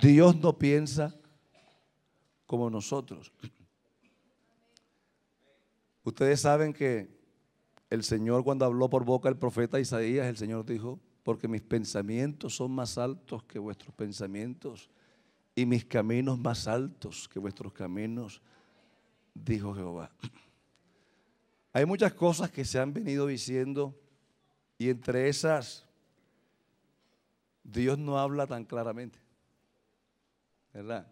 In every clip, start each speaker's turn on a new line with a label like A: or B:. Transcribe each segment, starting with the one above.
A: Dios no piensa como nosotros. Ustedes saben que el Señor cuando habló por boca el profeta Isaías, el Señor dijo, porque mis pensamientos son más altos que vuestros pensamientos y mis caminos más altos que vuestros caminos, dijo Jehová. Hay muchas cosas que se han venido diciendo y entre esas Dios no habla tan claramente. ¿verdad?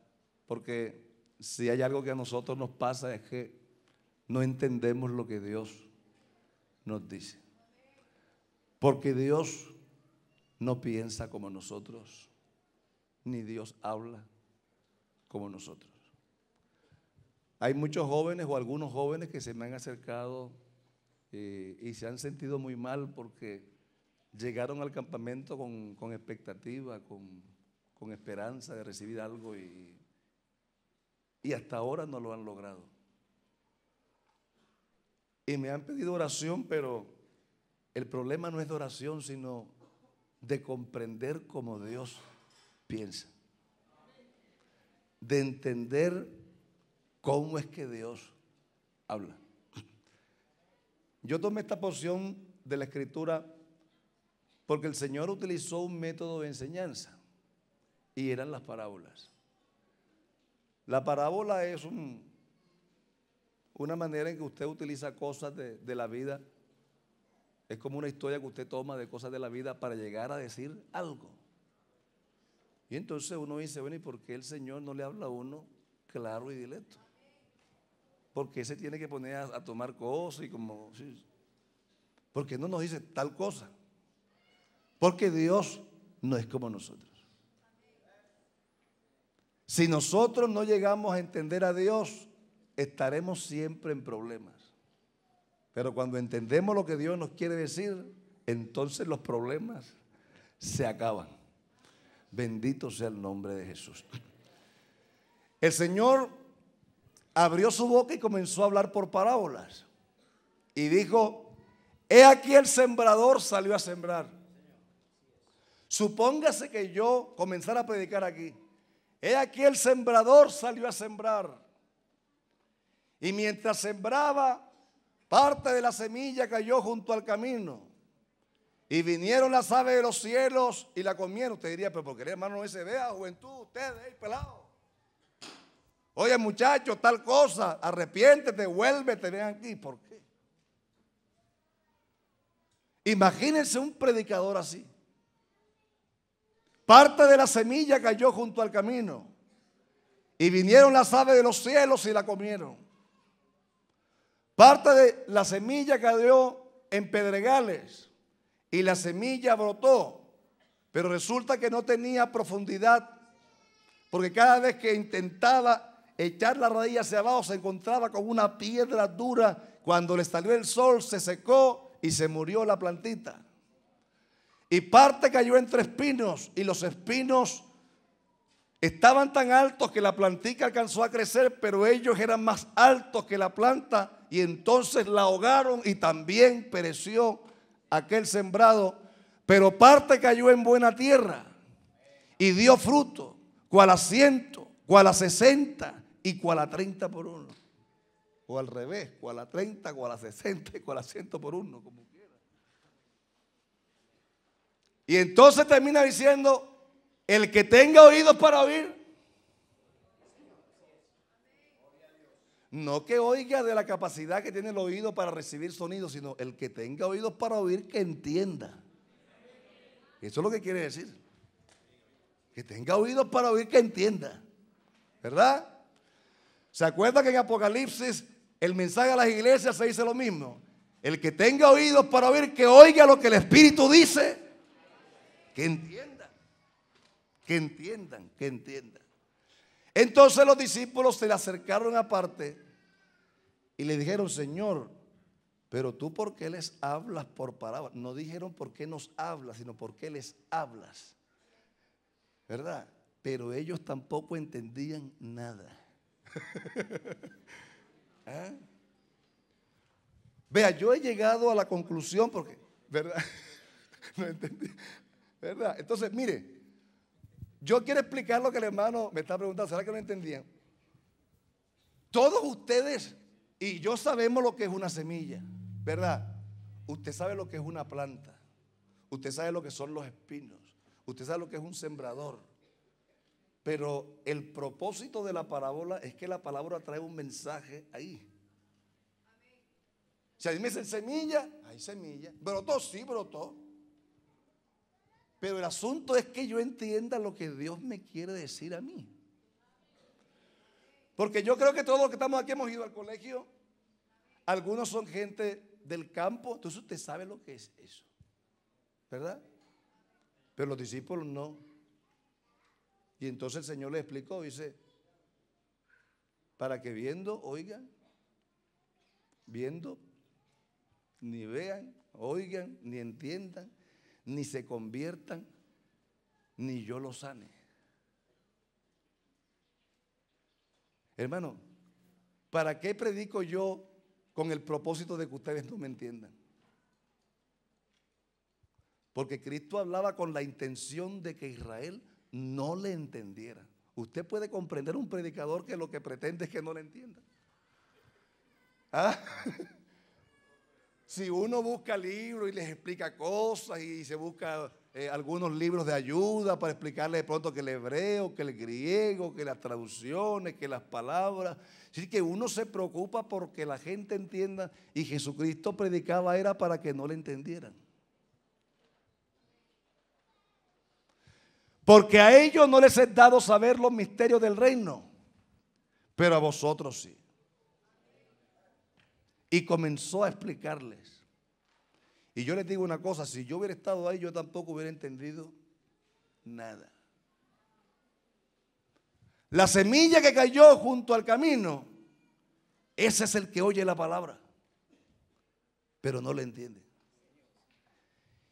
A: Porque si hay algo que a nosotros nos pasa es que no entendemos lo que Dios nos dice. Porque Dios no piensa como nosotros, ni Dios habla como nosotros. Hay muchos jóvenes o algunos jóvenes que se me han acercado eh, y se han sentido muy mal porque llegaron al campamento con, con expectativa, con, con esperanza de recibir algo y, hasta ahora no lo han logrado. Y me han pedido oración, pero el problema no es de oración, sino de comprender cómo Dios piensa. De entender cómo es que Dios habla. Yo tomé esta porción de la escritura porque el Señor utilizó un método de enseñanza y eran las parábolas. La parábola es una manera en que usted utiliza cosas de, la vida. Es como una historia que usted toma de cosas de la vida para llegar a decir algo. Y entonces uno dice, bueno, ¿y por qué el Señor no le habla a uno claro y directo? Porque se tiene que poner a, tomar cosas y como... porque no nos dice tal cosa? Porque Dios no es como nosotros. Si nosotros no llegamos a entender a Dios, estaremos siempre en problemas. Pero cuando entendemos lo que Dios nos quiere decir, entonces los problemas se acaban. Bendito sea el nombre de Jesús. El Señor abrió su boca y comenzó a hablar por parábolas. Y dijo, he aquí el sembrador salió a sembrar. Supóngase que yo comenzara a predicar aquí He aquí el sembrador salió a sembrar. Y mientras sembraba, parte de la semilla cayó junto al camino. Y vinieron las aves de los cielos y la comieron. Usted diría, pero porque el hermano no se vea, juventud, ustedes, pelado. Oye, muchacho tal cosa, arrepiéntete, vuélvete, ven aquí. ¿Por qué? Imagínense un predicador así. Parte de la semilla cayó junto al camino. Y vinieron las aves de los cielos y la comieron. Parte de la semilla cayó en pedregales. Y la semilla brotó. Pero resulta que no tenía profundidad. Porque cada vez que intentaba echar la raíz hacia abajo se encontraba con una piedra dura. Cuando le salió el sol se secó y se murió la plantita. Y parte cayó entre espinos y los espinos estaban tan altos que la plantica alcanzó a crecer, pero ellos eran más altos que la planta y entonces la ahogaron y también pereció aquel sembrado. Pero parte cayó en buena tierra y dio fruto, cual a ciento, cual a sesenta y cual a treinta por uno. O al revés, cual a treinta, cual a sesenta y cual a ciento por uno, Y entonces termina diciendo, el que tenga oídos para oír, no que oiga de la capacidad que tiene el oído para recibir sonido sino el que tenga oídos para oír, que entienda. Eso es lo que quiere decir. Que tenga oídos para oír, que entienda. ¿Verdad? ¿Se acuerda que en Apocalipsis el mensaje a las iglesias se dice lo mismo? El que tenga oídos para oír, que oiga lo que el Espíritu dice que entiendan, que entiendan, que entiendan. Entonces los discípulos se le acercaron aparte y le dijeron, Señor, pero tú por qué les hablas por palabras? No dijeron por qué nos hablas, sino por qué les hablas. ¿Verdad? Pero ellos tampoco entendían nada. ¿Ah? Vea, yo he llegado a la conclusión porque, ¿verdad? No entendí. ¿Verdad? Entonces, mire, yo quiero explicar lo que el hermano me está preguntando. ¿Será que no entendía Todos ustedes y yo sabemos lo que es una semilla, ¿verdad? Usted sabe lo que es una planta. Usted sabe lo que son los espinos. Usted sabe lo que es un sembrador. Pero el propósito de la parábola es que la palabra trae un mensaje ahí. Si a mí me dicen semilla, hay semilla. Brotó, sí, brotó. Pero el asunto es que yo entienda lo que Dios me quiere decir a mí. Porque yo creo que todos los que estamos aquí hemos ido al colegio. Algunos son gente del campo. Entonces usted sabe lo que es eso. ¿Verdad? Pero los discípulos no. Y entonces el Señor le explicó, dice, para que viendo, oigan, viendo, ni vean, oigan, ni entiendan, ni se conviertan, ni yo los sane. Hermano, ¿para qué predico yo con el propósito de que ustedes no me entiendan? Porque Cristo hablaba con la intención de que Israel no le entendiera. Usted puede comprender un predicador que lo que pretende es que no le entienda. ¿Ah? Si uno busca libros y les explica cosas y se busca eh, algunos libros de ayuda para explicarle de pronto que el hebreo, que el griego, que las traducciones, que las palabras. si que uno se preocupa porque la gente entienda y Jesucristo predicaba era para que no le entendieran. Porque a ellos no les he dado saber los misterios del reino, pero a vosotros sí. Y comenzó a explicarles. Y yo les digo una cosa, si yo hubiera estado ahí, yo tampoco hubiera entendido nada. La semilla que cayó junto al camino, ese es el que oye la palabra, pero no le entiende.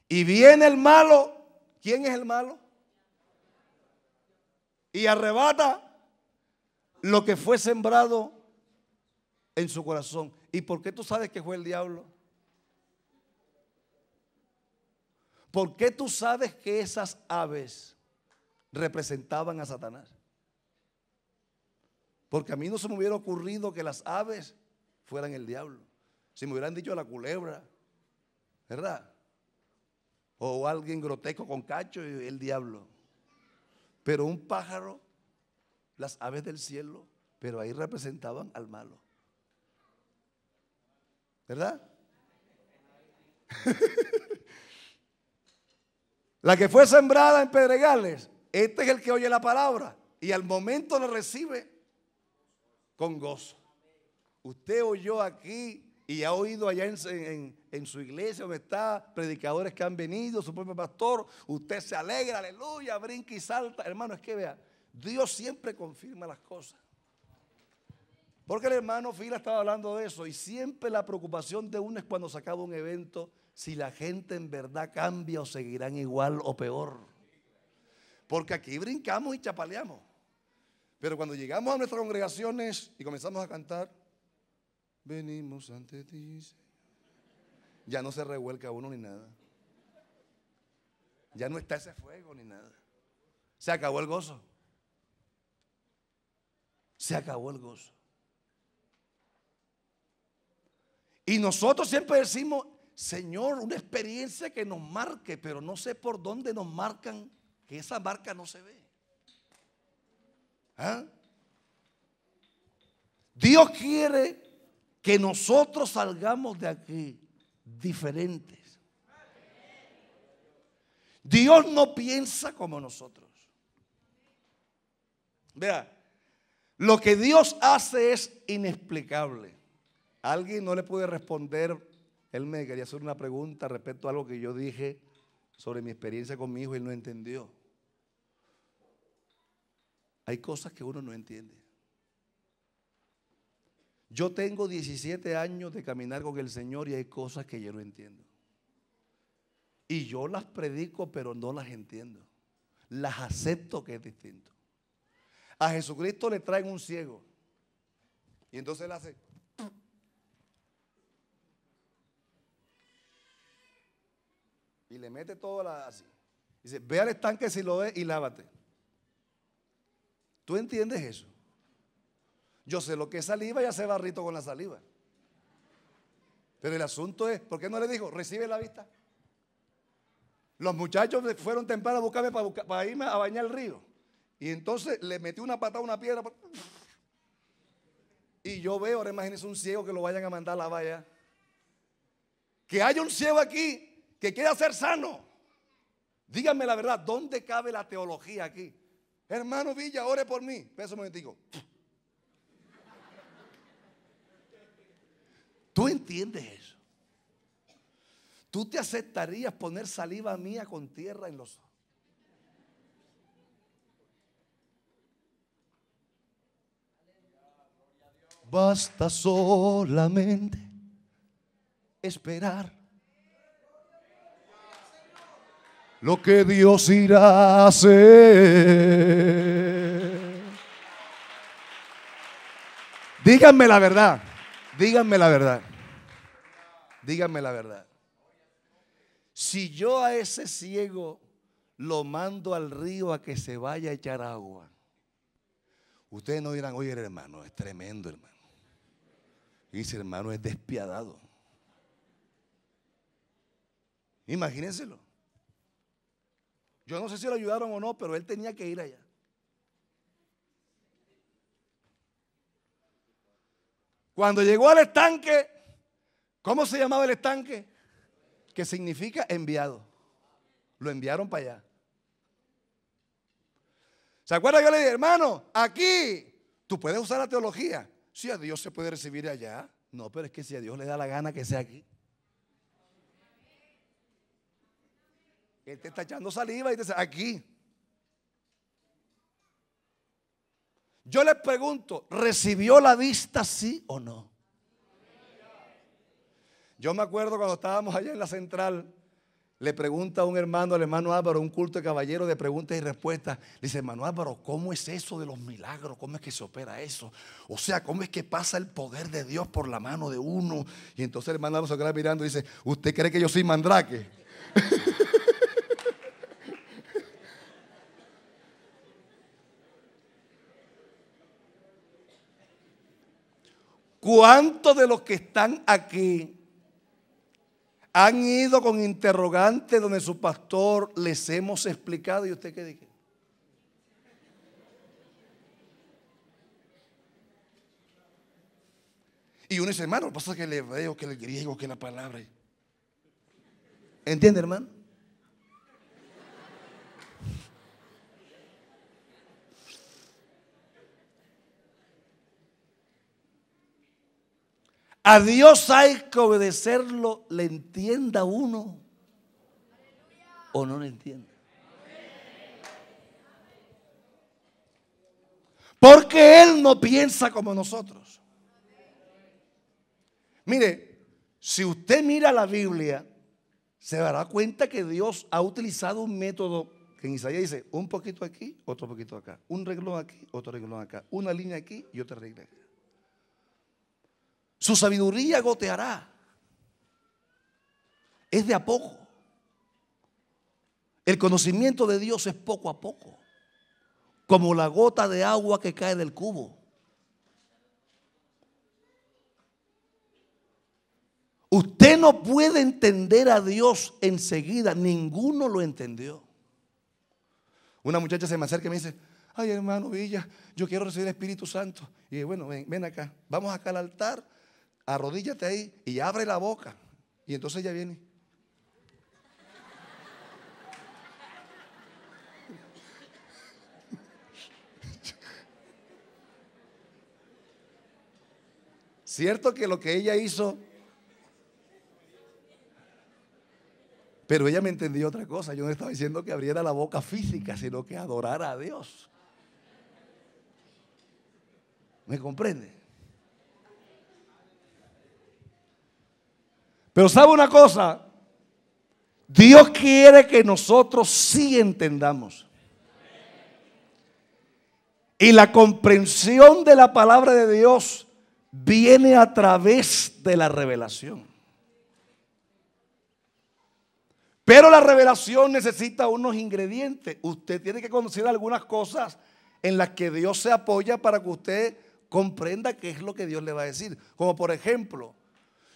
A: Y viene el malo, ¿quién es el malo? Y arrebata lo que fue sembrado en su corazón. ¿Y por qué tú sabes que fue el diablo? ¿Por qué tú sabes que esas aves representaban a Satanás? Porque a mí no se me hubiera ocurrido que las aves fueran el diablo. Si me hubieran dicho la culebra, ¿verdad? O alguien grotesco con cacho y el diablo. Pero un pájaro, las aves del cielo, pero ahí representaban al malo. ¿Verdad? la que fue sembrada en Pedregales, este es el que oye la palabra y al momento la recibe con gozo. Usted oyó aquí y ha oído allá en, su iglesia donde está, predicadores que han venido, su propio pastor, usted se alegra, aleluya, brinca y salta. Hermano, es que vea, Dios siempre confirma las cosas. Porque el hermano Fila estaba hablando de eso y siempre la preocupación de uno es cuando se acaba un evento si la gente en verdad cambia o seguirán igual o peor. Porque aquí brincamos y chapaleamos. Pero cuando llegamos a nuestras congregaciones y comenzamos a cantar, venimos ante ti, Ya no se revuelca uno ni nada. Ya no está ese fuego ni nada. Se acabó el gozo. Se acabó el gozo. Y nosotros siempre decimos, Señor, una experiencia que nos marque, pero no sé por dónde nos marcan, que esa marca no se ve. ¿Ah? Dios quiere que nosotros salgamos de aquí diferentes. Dios no piensa como nosotros. Vea, lo que Dios hace es inexplicable. Alguien no le pude responder, él me quería hacer una pregunta respecto a algo que yo dije sobre mi experiencia con mi hijo y él no entendió. Hay cosas que uno no entiende. Yo tengo 17 años de caminar con el Señor y hay cosas que yo no entiendo. Y yo las predico, pero no las entiendo. Las acepto que es distinto. A Jesucristo le traen un ciego. Y entonces él hace. Y le mete todo así. Dice, ve al estanque si lo ves y lávate. ¿Tú entiendes eso? Yo sé lo que es saliva, y hace barrito con la saliva. Pero el asunto es, ¿por qué no le dijo, recibe la vista? Los muchachos fueron temprano a buscarme para, para irme a bañar el río. Y entonces le metí una patada a una piedra. Y yo veo, ahora imagínense un ciego que lo vayan a mandar a la valla. Que haya un ciego aquí que quiera ser sano. Díganme la verdad, ¿dónde cabe la teología aquí? Hermano Villa, ore por mí. Peso un momentico. ¿Tú entiendes eso? ¿Tú te aceptarías poner saliva mía con tierra en los ojos? Basta solamente esperar lo que Dios irá a hacer. Díganme la verdad, díganme la verdad, díganme la verdad. Si yo a ese ciego lo mando al río a que se vaya a echar agua, ustedes no dirán, oye hermano, es tremendo hermano. Y dice, hermano, es despiadado. Imagínenselo. Yo no sé si lo ayudaron o no, pero él tenía que ir allá. Cuando llegó al estanque, ¿cómo se llamaba el estanque? Que significa enviado. Lo enviaron para allá. ¿Se acuerda que yo le dije, hermano, aquí tú puedes usar la teología? Si a Dios se puede recibir allá. No, pero es que si a Dios le da la gana que sea aquí. te está echando saliva y dice, aquí. Yo le pregunto, ¿recibió la vista sí o no? Yo me acuerdo cuando estábamos allá en la central, le pregunta a un hermano, al hermano Álvaro, un culto de caballero de preguntas y respuestas. dice, hermano Álvaro, ¿cómo es eso de los milagros? ¿Cómo es que se opera eso? O sea, ¿cómo es que pasa el poder de Dios por la mano de uno? Y entonces el hermano Álvaro se queda mirando y dice, ¿usted cree que yo soy mandrake? ¿Cuántos de los que están aquí han ido con interrogantes donde su pastor les hemos explicado y usted qué dice? Y uno dice, hermano, lo que pasa es que le hebreo, que el griego, que la palabra. ¿Entiende, hermano? A Dios hay que obedecerlo, le entienda uno o no le entienda. Porque Él no piensa como nosotros. Mire, si usted mira la Biblia, se dará cuenta que Dios ha utilizado un método que en Isaías dice, un poquito aquí, otro poquito acá, un reglón aquí, otro reglón acá, una línea aquí y otra línea acá. Su sabiduría goteará. Es de a poco. El conocimiento de Dios es poco a poco, como la gota de agua que cae del cubo. Usted no puede entender a Dios enseguida, ninguno lo entendió. Una muchacha se me acerca y me dice, ay hermano Villa, yo quiero recibir Espíritu Santo. Y bueno, ven acá, vamos acá al altar arrodíllate ahí y abre la boca. Y entonces ella viene. Cierto que lo que ella hizo, pero ella me entendió otra cosa. Yo no estaba diciendo que abriera la boca física, sino que adorara a Dios. ¿Me comprende? Pero sabe una cosa, Dios quiere que nosotros sí entendamos. Y la comprensión de la palabra de Dios viene a través de la revelación. Pero la revelación necesita unos ingredientes. Usted tiene que conocer algunas cosas en las que Dios se apoya para que usted comprenda qué es lo que Dios le va a decir. Como por ejemplo,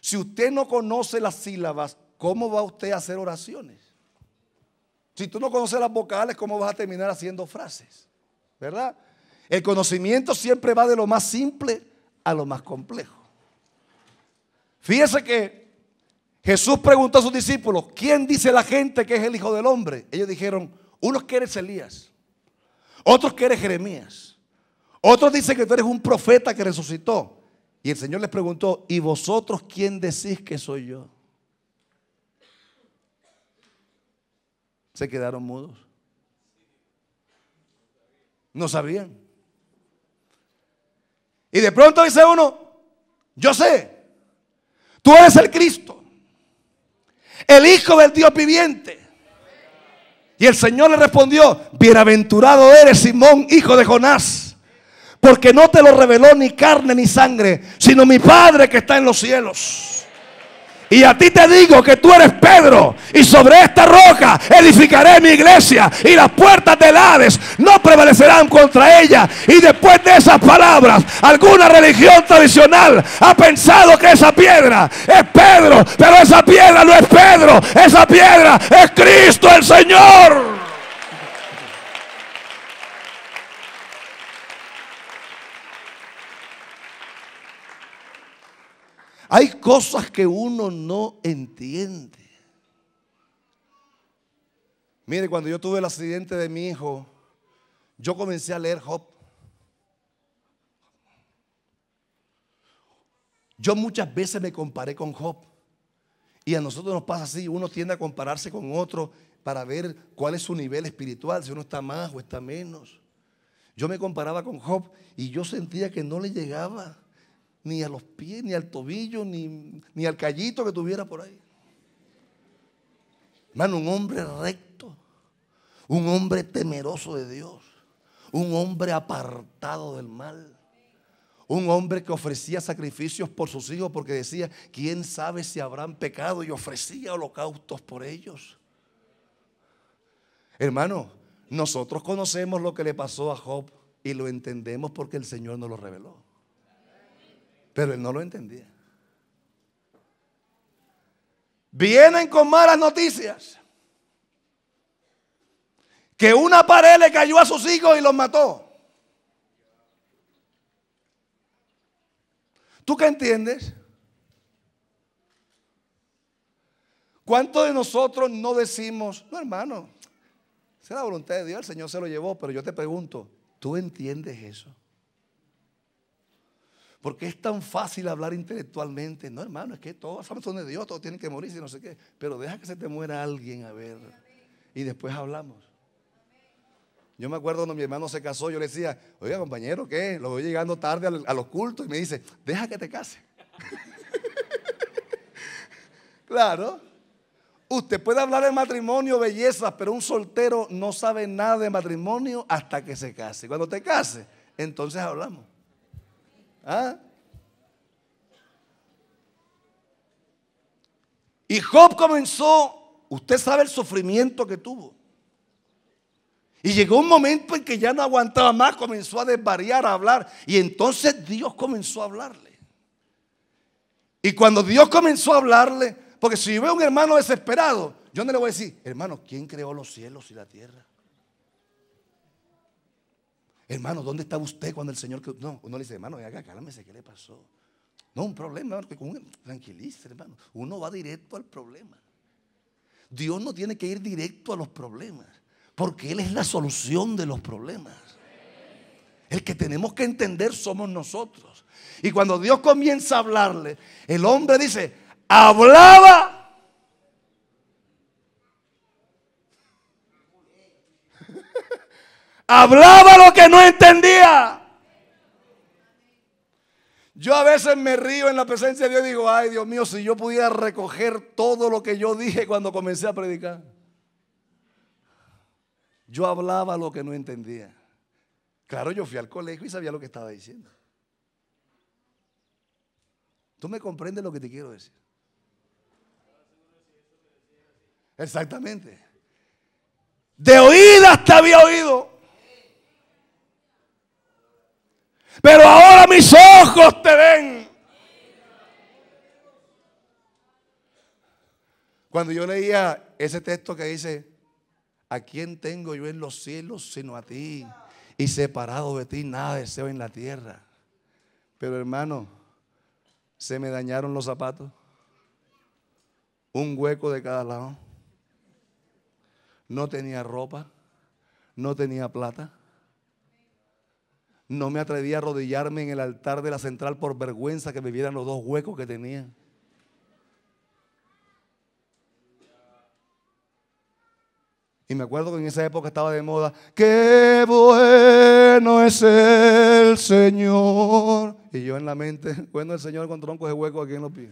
A: si usted no conoce las sílabas, ¿cómo va usted a hacer oraciones? Si tú no conoces las vocales, ¿cómo vas a terminar haciendo frases? ¿Verdad? El conocimiento siempre va de lo más simple a lo más complejo. Fíjese que Jesús preguntó a sus discípulos, ¿quién dice la gente que es el Hijo del Hombre? Ellos dijeron, unos que eres Elías, otros que eres Jeremías, otros dicen que tú eres un profeta que resucitó. Y el Señor les preguntó, ¿y vosotros quién decís que soy yo? Se quedaron mudos. No sabían. Y de pronto dice uno, yo sé, tú eres el Cristo, el Hijo del Dios viviente. Y el Señor le respondió, bienaventurado eres Simón, hijo de Jonás porque no te lo reveló ni carne ni sangre, sino mi Padre que está en los cielos. Y a ti te digo que tú eres Pedro y sobre esta
B: roca edificaré mi iglesia y las puertas del Hades no prevalecerán contra ella. Y después de esas palabras, alguna religión tradicional ha pensado que esa piedra es Pedro, pero esa piedra no es Pedro, esa piedra es Cristo el Señor.
A: Hay cosas que uno no entiende. Mire, cuando yo tuve el accidente de mi hijo, yo comencé a leer Job. Yo muchas veces me comparé con Job. Y a nosotros nos pasa así, uno tiende a compararse con otro para ver cuál es su nivel espiritual, si uno está más o está menos. Yo me comparaba con Job y yo sentía que no le llegaba ni a los pies, ni al tobillo, ni, al callito que tuviera por ahí. Hermano, un hombre recto, un hombre temeroso de Dios, un hombre apartado del mal, un hombre que ofrecía sacrificios por sus hijos porque decía, ¿quién sabe si habrán pecado? Y ofrecía holocaustos por ellos. Hermano, nosotros conocemos lo que le pasó a Job y lo entendemos porque el Señor nos lo reveló. Pero él no lo entendía. Vienen con malas noticias. Que una pared le cayó a sus hijos y los mató. ¿Tú qué entiendes? ¿Cuántos de nosotros no decimos, no hermano, sea la voluntad de Dios, el Señor se lo llevó, pero yo te pregunto, ¿tú entiendes eso? Porque es tan fácil hablar intelectualmente. No, hermano, es que todos son de Dios, todos tienen que morirse, no sé qué. Pero deja que se te muera alguien a ver. Y después hablamos. Yo me acuerdo cuando mi hermano se casó, yo le decía, oiga compañero, ¿qué? Lo voy llegando tarde a los cultos y me dice, deja que te case. claro. Usted puede hablar de matrimonio, belleza, pero un soltero no sabe nada de matrimonio hasta que se case. Cuando te case, entonces hablamos. ¿Ah? Y Job comenzó, usted sabe el sufrimiento que tuvo. Y llegó un momento en que ya no aguantaba más, comenzó a desvariar, a hablar. Y entonces Dios comenzó a hablarle. Y cuando Dios comenzó a hablarle, porque si yo veo a un hermano desesperado, yo no le voy a decir, hermano, ¿quién creó los cielos y la tierra? Hermano, ¿dónde estaba usted cuando el Señor... No, uno le dice, hermano, acá, cálmese, ¿qué le pasó? No, un problema, hermano, hermano. Uno va directo al problema. Dios no tiene que ir directo a los problemas, porque Él es la solución de los problemas. El que tenemos que entender somos nosotros. Y cuando Dios comienza a hablarle, el hombre dice, hablaba
B: Hablaba lo que no
A: entendía. Yo a veces me río en la presencia de Dios y digo, ay Dios mío, si yo pudiera recoger todo lo que yo dije cuando comencé a predicar. Yo hablaba lo que no entendía. Claro, yo fui al colegio y sabía lo que estaba diciendo. ¿Tú me comprendes lo que te quiero decir? Exactamente.
B: De oídas
A: te había oído.
B: Pero ahora mis ojos te ven.
A: Cuando yo leía ese texto que dice, ¿a quién tengo yo en los cielos sino a ti? Y separado de ti, nada deseo en la tierra. Pero hermano, se me dañaron los zapatos. Un hueco de cada lado. No tenía ropa. No tenía plata. No me atreví a arrodillarme en el altar de la central por vergüenza que me vieran los dos huecos que tenía. Y me acuerdo que en esa época estaba de moda, qué bueno es el Señor. Y yo en la mente, bueno el Señor con troncos de hueco aquí en los pies.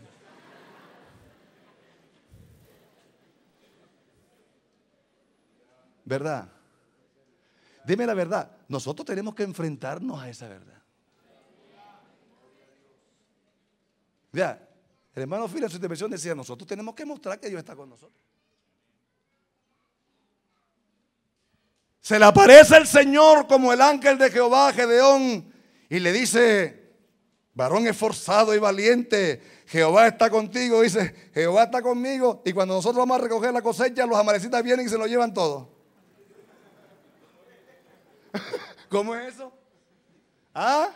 A: ¿Verdad? Dime la verdad. Nosotros tenemos que enfrentarnos a esa verdad. el hermano Phil en su intervención decía, nosotros tenemos que mostrar que Dios está con nosotros. Se le aparece el Señor como el ángel de Jehová, a Gedeón, y le dice, varón esforzado y valiente, Jehová está contigo, dice, Jehová está conmigo, y cuando nosotros vamos a recoger la cosecha, los amarecitas vienen y se lo llevan todo. ¿Cómo es eso? ¿Ah?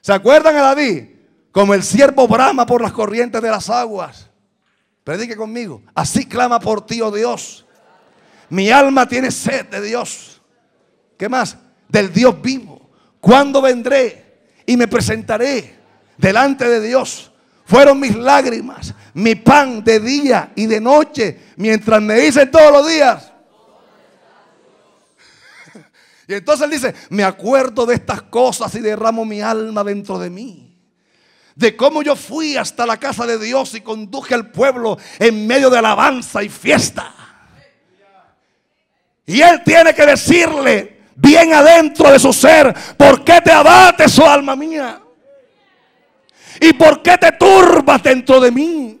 A: ¿Se acuerdan a David? Como el siervo brama por las corrientes de las aguas. Predique conmigo. Así clama por ti, oh Dios. Mi alma tiene sed de Dios. ¿Qué más? Del Dios vivo. ¿Cuándo vendré y me presentaré delante de Dios? Fueron mis lágrimas, mi pan de día y de noche, mientras me dicen todos los días, y entonces él dice, me acuerdo de estas cosas y derramo mi alma dentro de mí. De cómo yo fui hasta la casa de Dios y conduje al pueblo en medio de alabanza y fiesta. Y él tiene que decirle bien adentro de su ser,
B: ¿por qué te abates, oh alma mía? ¿Y por qué te turbas dentro de mí?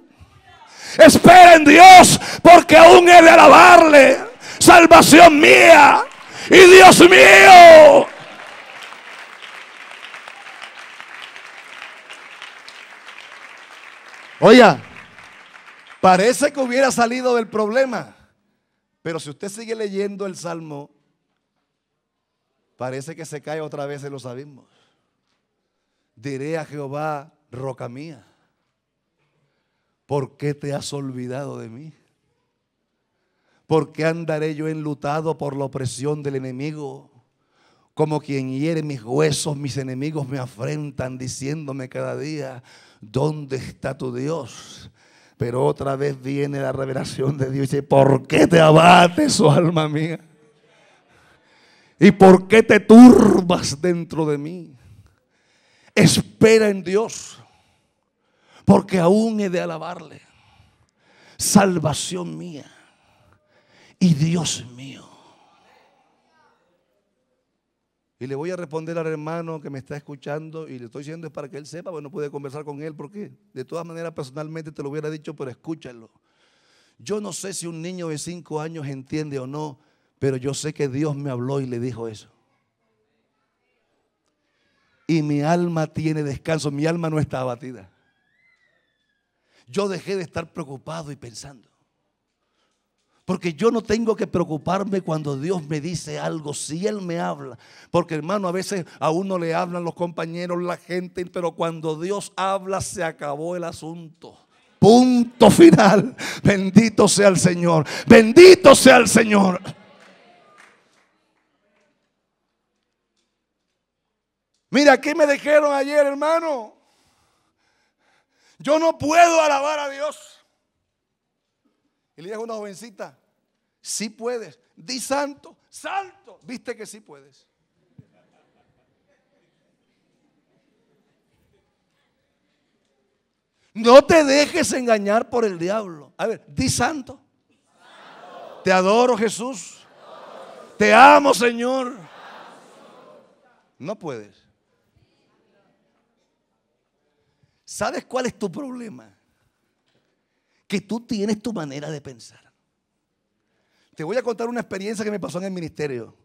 B: Espera en Dios, porque aún he de alabarle. Salvación mía, y Dios mío.
A: Oiga, parece que hubiera salido del problema, pero si usted sigue leyendo el Salmo, parece que se cae otra vez en los abismos. Diré a Jehová, roca mía, ¿por qué te has olvidado de mí? ¿Por qué andaré yo enlutado por la opresión del enemigo? Como quien hiere mis huesos, mis enemigos me afrentan diciéndome cada día, ¿dónde está tu Dios? Pero otra vez viene la revelación de Dios y dice, ¿por qué te abates, oh alma mía? ¿Y por qué te turbas dentro de mí? Espera en Dios, porque aún he de alabarle. Salvación mía
B: y Dios
A: mío. Y le voy a responder al hermano que me está escuchando y le estoy diciendo es para que él sepa, bueno, puede conversar con él porque de todas maneras personalmente te lo hubiera dicho, pero escúchalo. Yo no sé si un niño de cinco años entiende o no, pero yo sé que Dios me habló y le dijo eso. Y mi alma tiene descanso, mi alma no está abatida. Yo dejé de estar preocupado y pensando. Porque yo no tengo que preocuparme cuando Dios me dice algo, si Él me habla. Porque hermano, a veces a uno le hablan los compañeros, la gente, pero cuando Dios habla se acabó el asunto. Punto final. Bendito sea el Señor. Bendito sea el Señor. Mira, ¿qué me dijeron ayer, hermano? Yo no puedo alabar a Dios. Y le dije a una jovencita, sí puedes, di santo, santo, viste que sí puedes. No te dejes engañar por el diablo. A ver, di santo. Te adoro Jesús. Te amo Señor. No puedes. ¿Sabes cuál es tu problema? que tú tienes tu manera de pensar. Te voy a contar una experiencia que me pasó en el ministerio.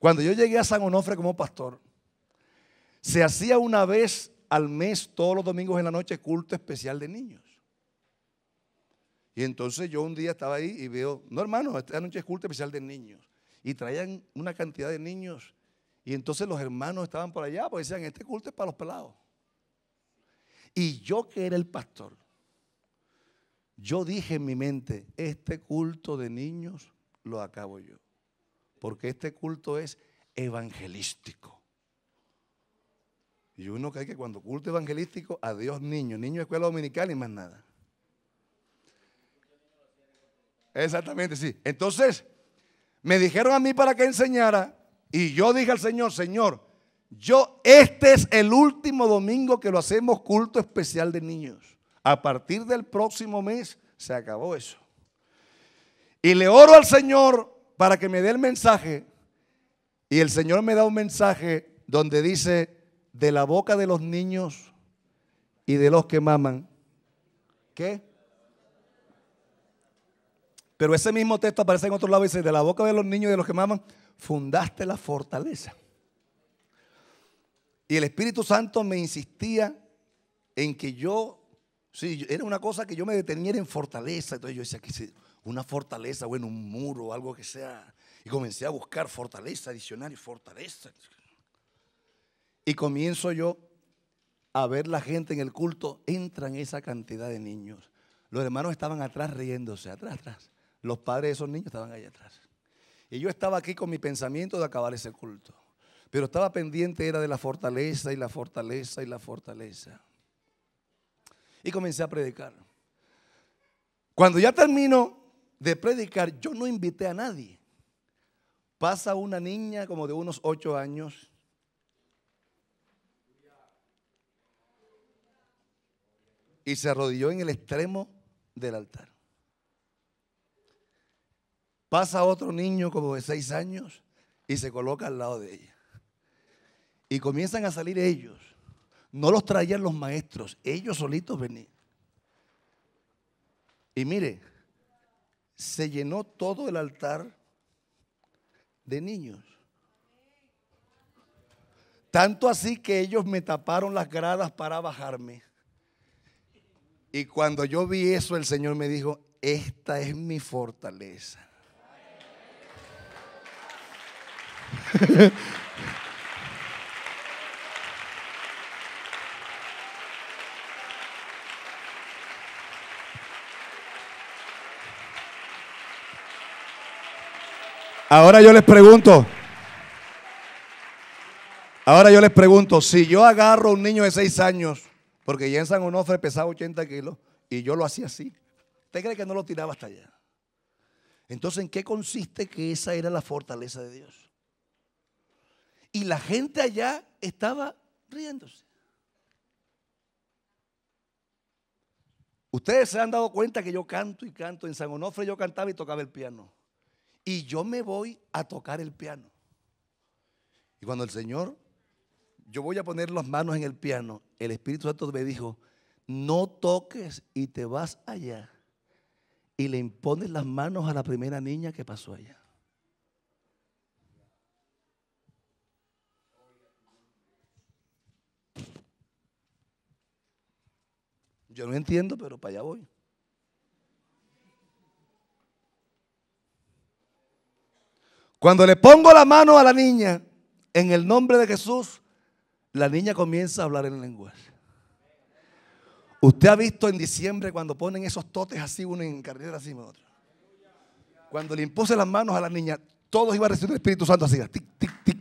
A: Cuando yo llegué a San Onofre como pastor, se hacía una vez al mes, todos los domingos en la noche, culto especial de niños. Y entonces yo un día estaba ahí y veo, no hermano, esta noche es culto especial de niños. Y traían una cantidad de niños. Y entonces los hermanos estaban por allá, porque decían, este culto es para los pelados. Y yo que era el pastor, yo dije en mi mente, este culto de niños lo acabo yo, porque este culto es evangelístico. Y uno cree que cuando culto evangelístico, adiós niño, niño de escuela dominical y más nada. Exactamente, sí. Entonces, me dijeron a mí para que enseñara y yo dije al Señor, Señor, yo este es el último domingo que lo hacemos culto especial de niños. A partir del próximo mes se acabó eso. Y le oro al Señor para que me dé el mensaje. Y el Señor me da un mensaje donde dice, de la boca de los niños y de los que maman. ¿Qué? Pero ese mismo texto aparece en otro lado y dice, de la boca de los niños y de los que maman, fundaste la fortaleza. Y el Espíritu Santo me insistía en que yo Sí, era una cosa que yo me detenía en fortaleza. Entonces yo decía, que una fortaleza, bueno, un muro, algo que sea. Y comencé a buscar fortaleza, diccionario, fortaleza. Y comienzo yo a ver la gente en el culto, entran esa cantidad de niños. Los hermanos estaban atrás riéndose, atrás, atrás. Los padres de esos niños estaban allá atrás. Y yo estaba aquí con mi pensamiento de acabar ese culto. Pero estaba pendiente, era de la fortaleza y la fortaleza y la fortaleza y comencé a predicar. Cuando ya termino de predicar, yo no invité a nadie. Pasa una niña como de unos ocho años. Y se arrodilló en el extremo del altar. Pasa otro niño como de seis años y se coloca al lado de ella. Y comienzan a salir ellos. No los traían los maestros, ellos solitos venían. Y mire, se llenó todo el altar de niños. Tanto así que ellos me taparon las gradas para bajarme. Y cuando yo vi eso, el Señor me dijo, esta es mi fortaleza. Ahora yo les pregunto. Ahora yo les pregunto, si yo agarro a un niño de seis años, porque ya en San Onofre pesaba 80 kilos, y yo lo hacía así, ¿usted cree que no lo tiraba hasta allá? Entonces, ¿en qué consiste que esa era la fortaleza de Dios? Y la gente allá estaba riéndose. Ustedes se han dado cuenta que yo canto y canto. En San Onofre yo cantaba y tocaba el piano y yo me voy a tocar el piano. Y cuando el Señor, yo voy a poner las manos en el piano, el Espíritu Santo me dijo, no toques y te vas allá y le impones las manos a la primera niña que pasó allá. Yo no entiendo, pero para allá voy. Cuando le pongo la mano a la niña, en el nombre de Jesús, la niña comienza a hablar en lenguaje. Usted ha visto en diciembre cuando ponen esos totes así, uno en carrera así, otro. Cuando le impuse las manos a la niña, todos iban a recibir el Espíritu Santo así, tic, tic, tic.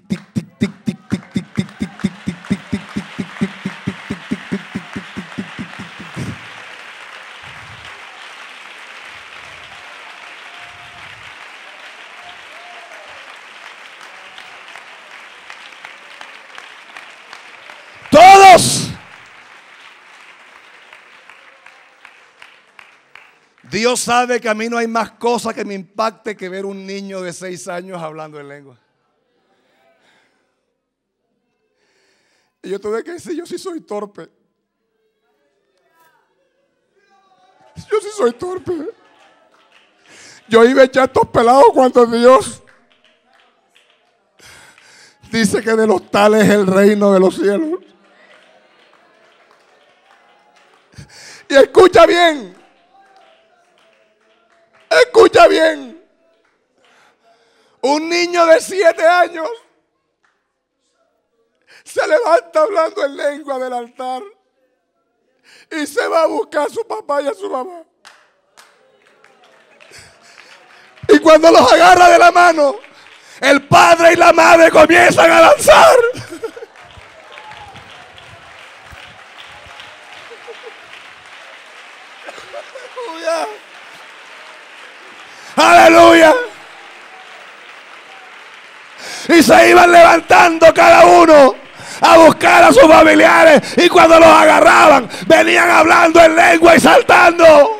A: Dios sabe que a mí no hay más cosa que me impacte que ver un niño de seis años hablando en lengua. Y yo tuve que decir, yo sí soy torpe. Yo sí soy torpe. Yo iba a echar estos pelados
B: cuando Dios dice que de los tales es el reino de los cielos. Y escucha bien, Escucha bien. Un niño de siete años se levanta hablando en lengua del altar y se va a buscar a su papá y a su mamá. Y cuando los agarra de la mano, el padre y la madre comienzan a lanzar. Aleluya. Y se iban levantando cada uno a buscar a sus familiares. Y cuando los agarraban, venían hablando en lengua y saltando.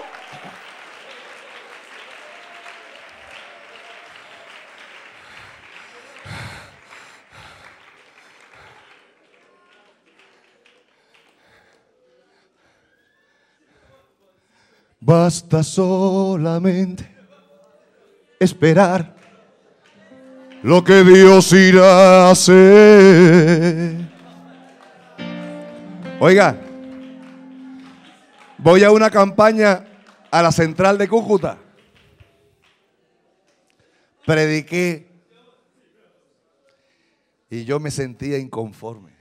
A: Basta solamente esperar
B: lo que Dios irá a hacer.
A: Oiga, voy a una campaña a la central de Cúcuta. Prediqué y yo me sentía inconforme.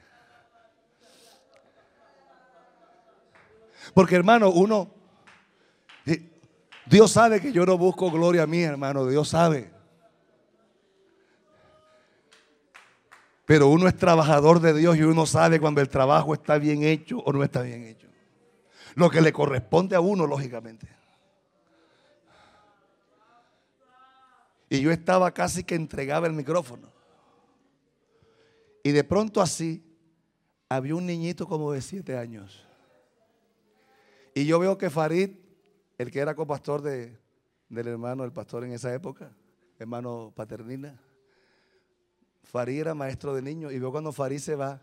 A: Porque hermano, uno Dios sabe que yo no busco gloria a mí, hermano. Dios sabe. Pero uno es trabajador de Dios y uno sabe cuando el trabajo está bien hecho o no está bien hecho. Lo que le corresponde a uno, lógicamente. Y yo estaba casi que entregaba el micrófono. Y de pronto así, había un niñito como de siete años. Y yo veo que Farid el que era copastor del hermano, el pastor en esa época, hermano Paternina. Farí era maestro de niños y veo cuando Farí se va,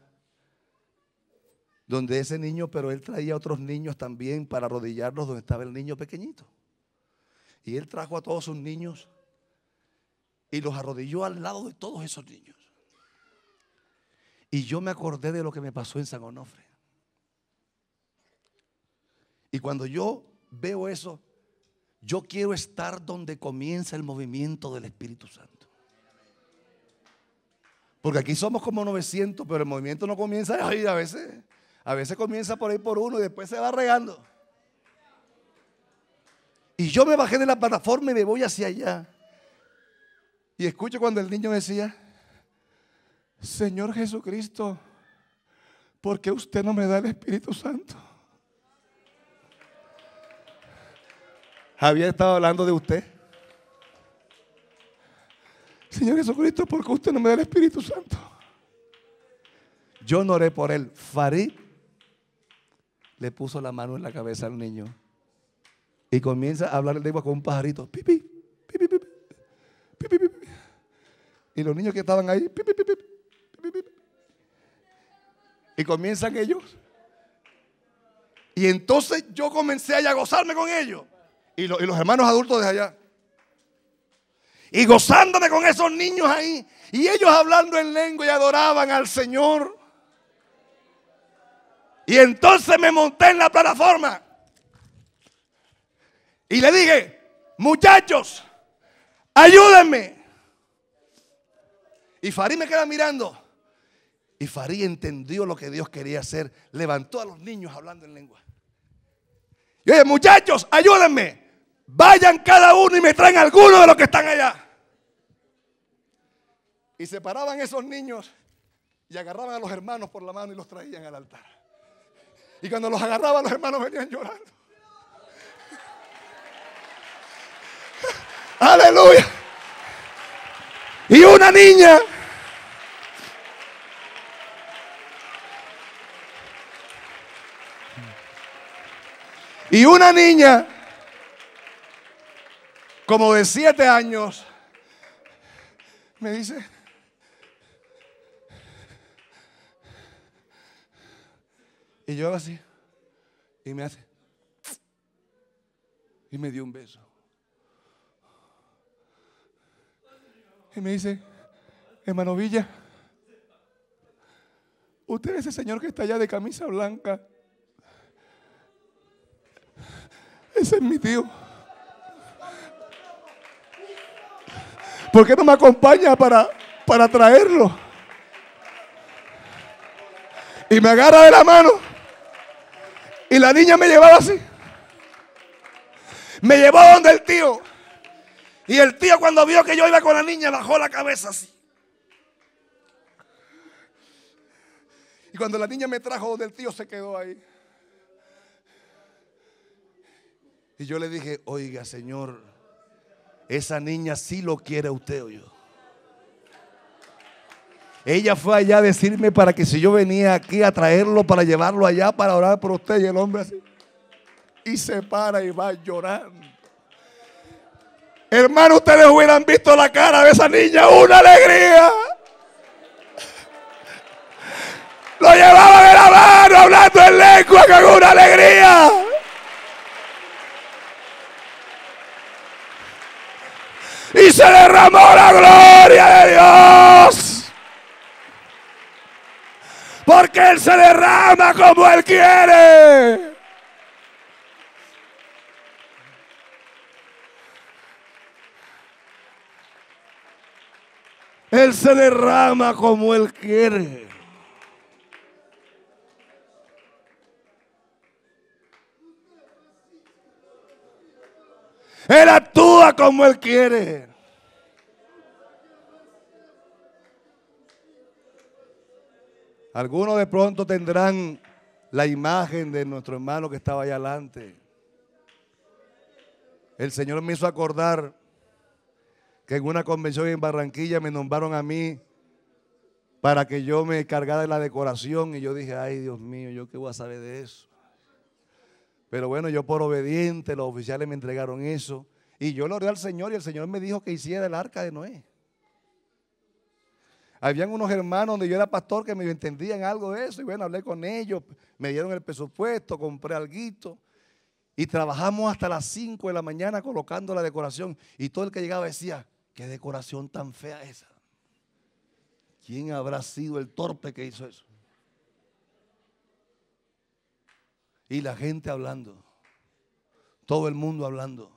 A: donde ese niño, pero él traía a otros niños también para arrodillarlos donde estaba el niño pequeñito. Y él trajo a todos sus niños y los arrodilló al lado de todos esos niños. Y yo me acordé de lo que me pasó en San Onofre. Y cuando yo veo eso, yo quiero estar donde comienza el movimiento del Espíritu Santo. Porque aquí somos como 900, pero el movimiento no comienza ahí a veces. A veces comienza por ahí por uno y después se va regando. Y yo me bajé de la plataforma y me voy hacia allá. Y escucho cuando el niño decía, Señor Jesucristo, ¿por qué usted no me da el Espíritu Santo? Javier estaba hablando de usted. Señor Jesucristo, ¿por qué usted no me da el Espíritu Santo? Yo no oré por él. Farid le puso la mano en la cabeza al niño y comienza a hablar en lengua con un pajarito. Pipi, pipi, pipi, Y los niños que estaban ahí, pipi, pipi, Y comienzan ellos. Y entonces yo comencé a gozarme con ellos y, los hermanos adultos de allá. Y gozándome con esos niños ahí. Y ellos hablando en lengua y adoraban al Señor. Y entonces me monté en la plataforma. Y le dije, muchachos, ayúdenme. Y Farí me queda mirando. Y Farí entendió lo que Dios quería hacer. Levantó a los niños hablando en lengua. Y dije muchachos, ayúdenme. Vayan cada uno y me traen alguno de los que están allá. Y separaban paraban esos niños y agarraban a los hermanos por la mano y los traían al altar. Y cuando los agarraban, los hermanos venían llorando.
B: Aleluya. Y una niña.
A: Y una niña como de siete años, me dice, y yo así, y me hace, y me dio un beso. Y me dice, hermano Villa, usted es ese señor que está allá de camisa blanca. Ese es mi tío. ¿Por qué no me acompaña para, para traerlo? Y me agarra de la mano. Y la niña me llevaba así.
B: Me llevó donde el tío. Y el tío cuando vio que yo
A: iba con la niña bajó la cabeza así. Y cuando la niña me trajo donde el tío se quedó ahí. Y yo le dije, oiga señor, esa niña sí lo quiere usted o yo. Ella fue allá a decirme para que si yo venía aquí a traerlo, para llevarlo allá, para orar por usted. Y el hombre así. Y se para y va llorando. Hermano, ustedes hubieran visto
B: la cara de esa niña. Una alegría. Lo llevaba de la mano hablando en lengua con una alegría. y se derramó la gloria de Dios. Porque Él se derrama como Él quiere. Él se derrama como Él quiere. como Él quiere.
A: Algunos de pronto tendrán la imagen de nuestro hermano que estaba allá adelante. El Señor me hizo acordar que en una convención en Barranquilla me nombraron a mí para que yo me encargara de la decoración y yo dije, ay Dios mío, yo qué voy a saber de eso. Pero bueno, yo por obediente, los oficiales me entregaron eso y yo le oré al Señor y el Señor me dijo que hiciera el arca de Noé. Habían unos hermanos donde yo era pastor que me entendían algo de eso. Y bueno, hablé con ellos, me dieron el presupuesto, compré alguito. Y trabajamos hasta las 5 de la mañana colocando la decoración. Y todo el que llegaba decía, qué decoración tan fea esa. ¿Quién habrá sido el torpe que hizo eso? Y la gente hablando. Todo el mundo hablando.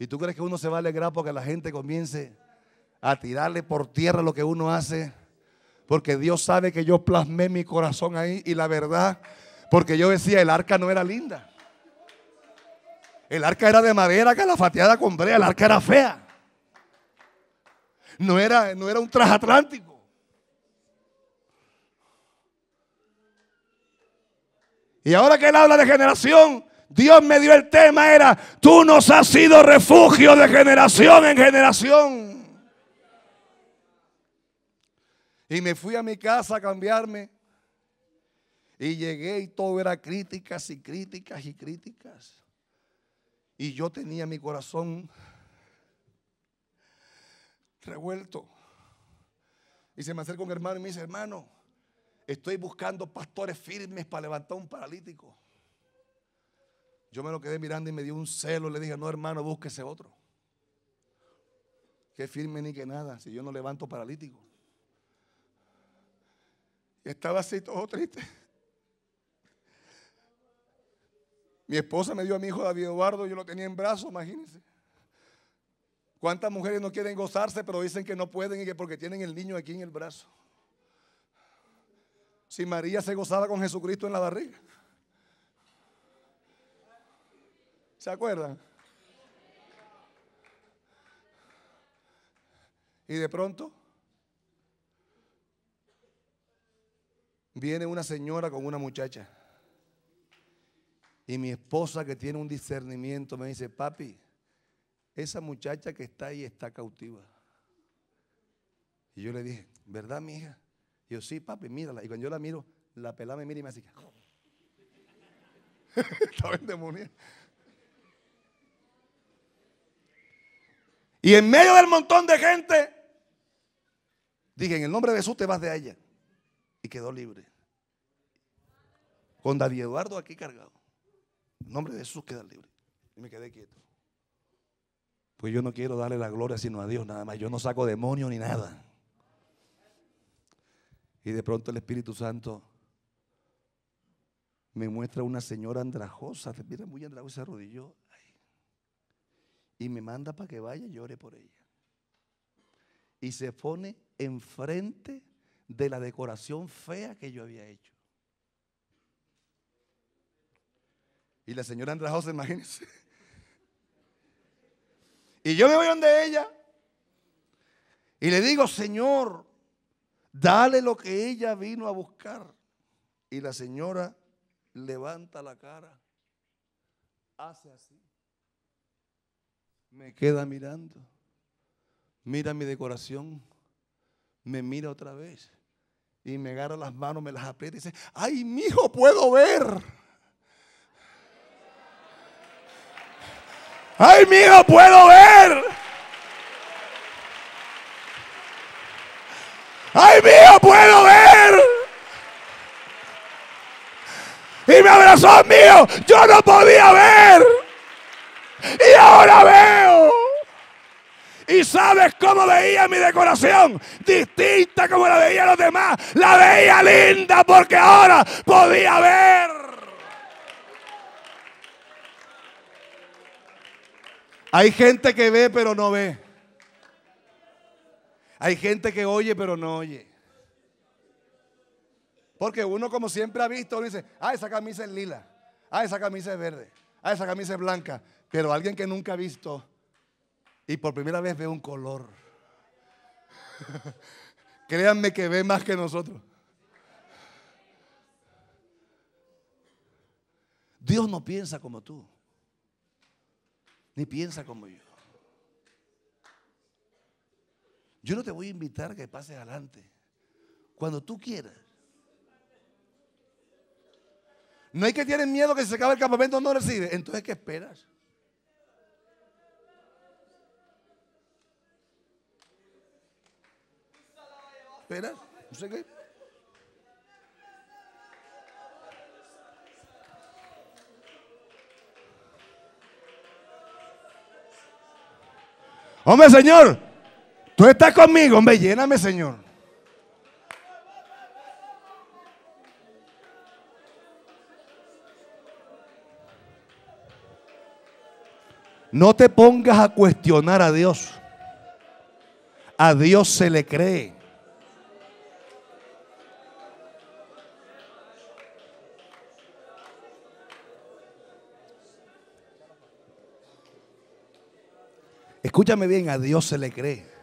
A: ¿Y tú crees que uno se va a alegrar porque la gente comience a tirarle por tierra lo que uno hace? Porque Dios sabe que yo plasmé mi corazón ahí y la verdad, porque yo decía, el arca no era linda. El arca era de madera que la con compré, el arca era fea. No era, no era un transatlántico. Y ahora que él habla de generación,
B: Dios me dio el tema, era, tú nos has sido refugio de generación en generación.
A: Y me fui a mi casa a cambiarme. Y llegué y todo era críticas y críticas y críticas. Y yo tenía mi corazón revuelto. Y se me acerca un hermano y me dice, hermano, estoy buscando pastores firmes para levantar un paralítico. Yo me lo quedé mirando y me dio un celo. Le dije, no hermano, búsquese otro. Que firme ni que nada, si yo no levanto paralítico. Y estaba así todo triste. Mi esposa me dio a mi hijo David Eduardo, yo lo tenía en brazos, imagínense. ¿Cuántas mujeres no quieren gozarse, pero dicen que no pueden y que porque tienen el niño aquí en el brazo? Si María se gozaba con Jesucristo en la barriga. ¿Se acuerdan? Y de pronto viene una señora con una muchacha. Y mi esposa que tiene un discernimiento me dice, papi, esa muchacha que está ahí está cautiva. Y yo le dije, ¿verdad, mi hija? Y yo, sí, papi, mírala. Y cuando yo la miro, la pelada me mira y me hace. Estaba endemoniada. Y en medio del montón de gente, dije, en el nombre de Jesús te vas de allá. Y quedó libre. Con David Eduardo aquí cargado. En nombre de Jesús queda libre. Y me quedé quieto. Pues yo no quiero darle la gloria sino a Dios nada más. Yo no saco demonio ni nada. Y de pronto el Espíritu Santo me muestra una señora andrajosa, mira muy andrajosa, se y me manda para que vaya y llore por ella. Y se pone enfrente de la decoración fea que yo había hecho. Y la señora Andra José, imagínense. Y yo me voy donde ella. Y le digo, Señor, dale lo que ella vino a buscar. Y la señora levanta la cara, hace así me queda mirando, mira mi decoración, me mira otra vez y me agarra las manos, me las aprieta y dice, ay, mi hijo, puedo ver. Ay, mi hijo, puedo ver.
B: Ay, mi hijo, puedo ver. Y me abrazó mío, yo no podía ver. Y ahora veo. Y sabes cómo veía mi decoración, distinta como la veían los demás. La veía linda porque ahora podía ver.
A: Hay gente que ve pero no ve. Hay gente que oye pero no oye. Porque uno como siempre ha visto, dice, ah, esa camisa es lila, ah, esa camisa es verde, ah, esa camisa es blanca. Pero alguien que nunca ha visto y por primera vez ve un color, créanme que ve más que nosotros. Dios no piensa como tú, ni piensa como yo. Yo no te voy a invitar a que pases adelante cuando tú quieras. No hay que tener miedo que se acabe el campamento no recibe. Entonces, ¿qué esperas? Hombre, Señor, tú estás conmigo, hombre, lléname, Señor. No te pongas a cuestionar a Dios. A Dios se le cree. Escúchame bien, a Dios se le cree.